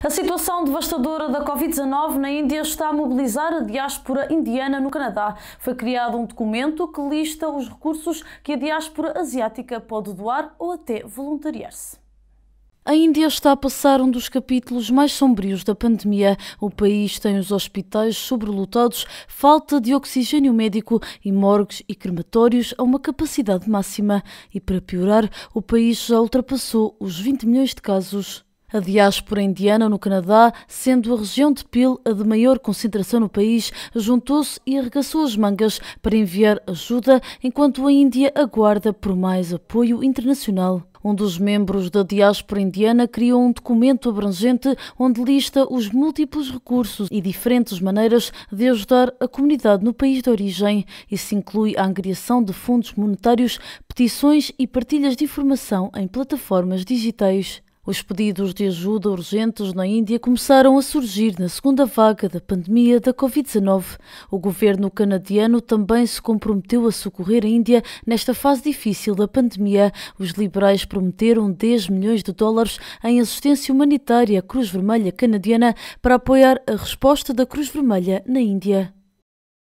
A situação devastadora da Covid-19 na Índia está a mobilizar a diáspora indiana no Canadá. Foi criado um documento que lista os recursos que a diáspora asiática pode doar ou até voluntariar-se. A Índia está a passar um dos capítulos mais sombrios da pandemia. O país tem os hospitais sobrelotados, falta de oxigênio médico e morgues e crematórios a uma capacidade máxima. E para piorar, o país já ultrapassou os 20 milhões de casos. A diáspora indiana no Canadá, sendo a região de Peel a de maior concentração no país, juntou-se e arregaçou as mangas para enviar ajuda, enquanto a Índia aguarda por mais apoio internacional. Um dos membros da diáspora indiana criou um documento abrangente onde lista os múltiplos recursos e diferentes maneiras de ajudar a comunidade no país de origem. Isso inclui a angriação de fundos monetários, petições e partilhas de informação em plataformas digitais. Os pedidos de ajuda urgentes na Índia começaram a surgir na segunda vaga da pandemia da Covid-19. O governo canadiano também se comprometeu a socorrer a Índia nesta fase difícil da pandemia. Os liberais prometeram 10 milhões de dólares em assistência humanitária à Cruz Vermelha Canadiana para apoiar a resposta da Cruz Vermelha na Índia.